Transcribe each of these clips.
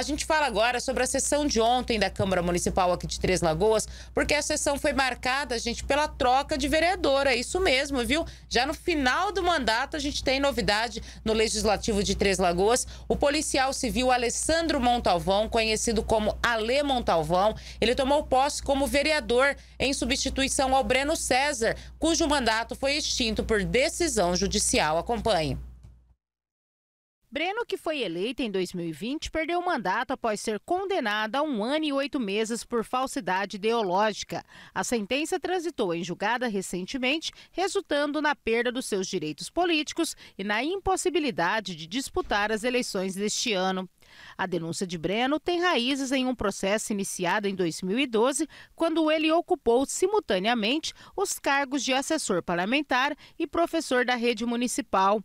A gente fala agora sobre a sessão de ontem da Câmara Municipal aqui de Três Lagoas, porque a sessão foi marcada, gente, pela troca de vereadora. É isso mesmo, viu? Já no final do mandato, a gente tem novidade no Legislativo de Três Lagoas. O policial civil Alessandro Montalvão, conhecido como Ale Montalvão, ele tomou posse como vereador em substituição ao Breno César, cujo mandato foi extinto por decisão judicial. Acompanhe. Breno, que foi eleita em 2020, perdeu o mandato após ser condenada a um ano e oito meses por falsidade ideológica. A sentença transitou em julgada recentemente, resultando na perda dos seus direitos políticos e na impossibilidade de disputar as eleições deste ano. A denúncia de Breno tem raízes em um processo iniciado em 2012, quando ele ocupou simultaneamente os cargos de assessor parlamentar e professor da rede municipal.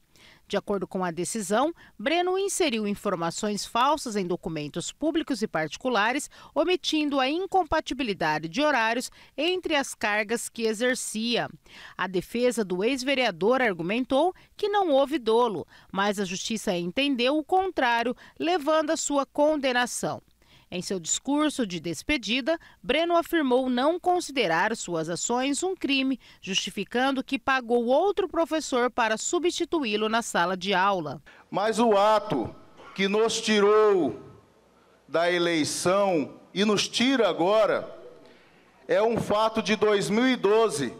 De acordo com a decisão, Breno inseriu informações falsas em documentos públicos e particulares, omitindo a incompatibilidade de horários entre as cargas que exercia. A defesa do ex-vereador argumentou que não houve dolo, mas a justiça entendeu o contrário, levando a sua condenação. Em seu discurso de despedida, Breno afirmou não considerar suas ações um crime, justificando que pagou outro professor para substituí-lo na sala de aula. Mas o ato que nos tirou da eleição e nos tira agora é um fato de 2012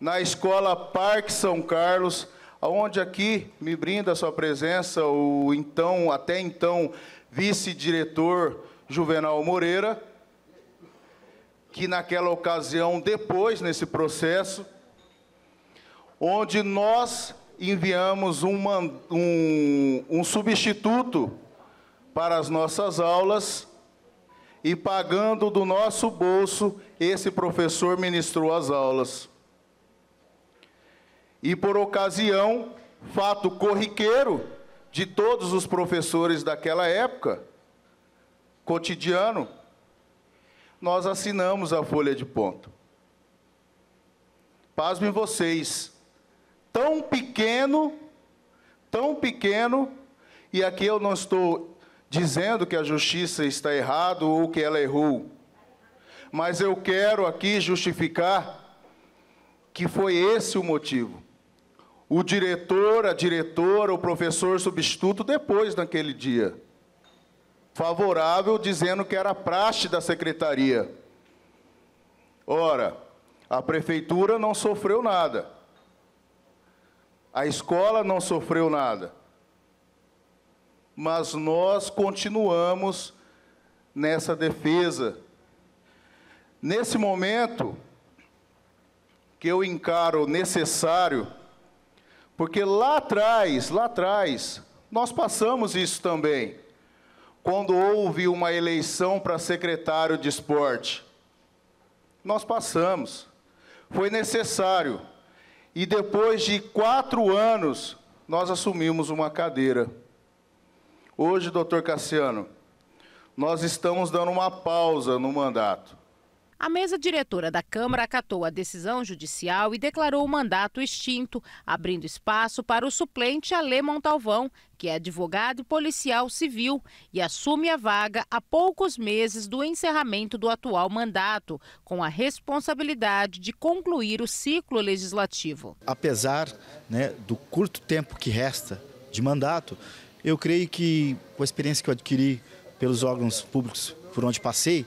na escola Parque São Carlos, onde aqui me brinda a sua presença o então até então vice-diretor Juvenal Moreira, que naquela ocasião, depois nesse processo, onde nós enviamos uma, um, um substituto para as nossas aulas e pagando do nosso bolso, esse professor ministrou as aulas. E por ocasião, fato corriqueiro de todos os professores daquela época, cotidiano, nós assinamos a folha de ponto. Pasmem vocês, tão pequeno, tão pequeno, e aqui eu não estou dizendo que a justiça está errada ou que ela errou, mas eu quero aqui justificar que foi esse o motivo. O diretor, a diretora, o professor substituto, depois daquele dia favorável, dizendo que era praxe da secretaria. Ora, a prefeitura não sofreu nada. A escola não sofreu nada. Mas nós continuamos nessa defesa. Nesse momento que eu encaro necessário, porque lá atrás, lá atrás, nós passamos isso também quando houve uma eleição para secretário de esporte. Nós passamos. Foi necessário. E depois de quatro anos, nós assumimos uma cadeira. Hoje, doutor Cassiano, nós estamos dando uma pausa no mandato. A mesa diretora da Câmara acatou a decisão judicial e declarou o mandato extinto, abrindo espaço para o suplente Alê Montalvão, que é advogado e policial civil e assume a vaga a poucos meses do encerramento do atual mandato, com a responsabilidade de concluir o ciclo legislativo. Apesar né, do curto tempo que resta de mandato, eu creio que com a experiência que eu adquiri pelos órgãos públicos por onde passei,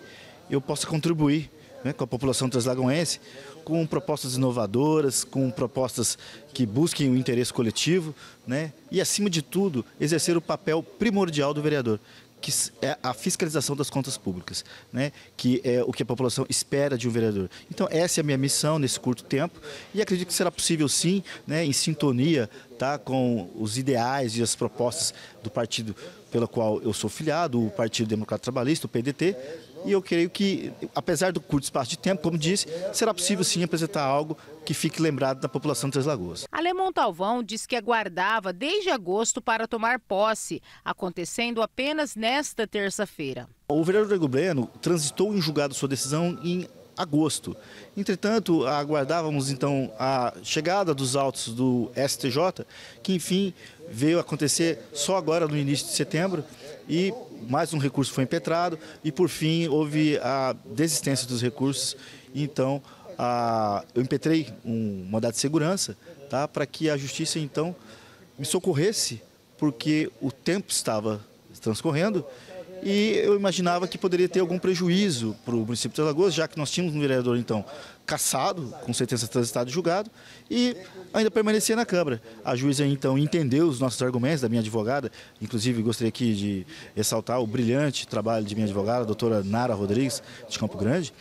eu possa contribuir né, com a população translagoense, com propostas inovadoras, com propostas que busquem o interesse coletivo né, e, acima de tudo, exercer o papel primordial do vereador, que é a fiscalização das contas públicas, né? que é o que a população espera de um vereador. Então essa é a minha missão nesse curto tempo e acredito que será possível sim, né, em sintonia tá, com os ideais e as propostas do partido pela qual eu sou filiado, o Partido Democrata Trabalhista, o PDT, e eu creio que, apesar do curto espaço de tempo, como disse, será possível sim apresentar algo que fique lembrado da população de Três Lagoas. Alemão Talvão diz que aguardava desde agosto para tomar posse, acontecendo apenas nesta terça-feira. O vereador Diego Breno transitou em julgado sua decisão em agosto. Entretanto, aguardávamos então a chegada dos autos do STJ, que enfim veio acontecer só agora no início de setembro e mais um recurso foi impetrado e, por fim, houve a desistência dos recursos. Então, a, eu impetrei um mandado de segurança tá, para que a justiça, então, me socorresse, porque o tempo estava transcorrendo e eu imaginava que poderia ter algum prejuízo para o município de Alagoas, já que nós tínhamos um vereador, então, caçado, com sentença transitada e julgado, e ainda permanecia na Câmara. A juíza, então, entendeu os nossos argumentos, da minha advogada, inclusive gostaria aqui de ressaltar o brilhante trabalho de minha advogada, a doutora Nara Rodrigues, de Campo Grande,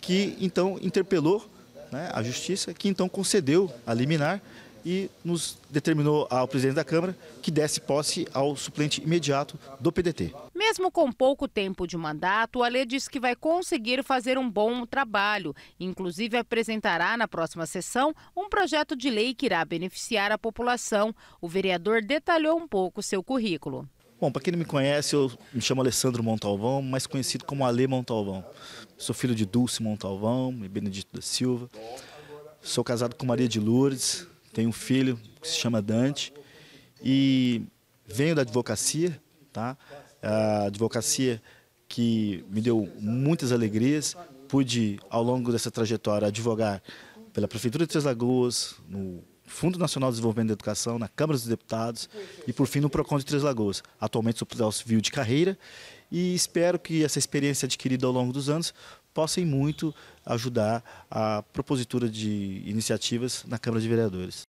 que, então, interpelou né, a Justiça, que, então, concedeu a liminar e nos determinou ao presidente da Câmara que desse posse ao suplente imediato do PDT. Mesmo com pouco tempo de mandato, o Alê diz que vai conseguir fazer um bom trabalho. Inclusive, apresentará na próxima sessão um projeto de lei que irá beneficiar a população. O vereador detalhou um pouco seu currículo. Bom, para quem não me conhece, eu me chamo Alessandro Montalvão, mais conhecido como Alê Montalvão. Sou filho de Dulce Montalvão e Benedito da Silva. Sou casado com Maria de Lourdes, tenho um filho que se chama Dante e venho da advocacia, tá? a advocacia que me deu muitas alegrias. Pude, ao longo dessa trajetória, advogar pela Prefeitura de Três Lagoas, no Fundo Nacional de Desenvolvimento da Educação, na Câmara dos Deputados e, por fim, no PROCON de Três Lagoas. Atualmente sou profissional civil de carreira e espero que essa experiência adquirida ao longo dos anos possa, em muito, ajudar a propositura de iniciativas na Câmara de Vereadores.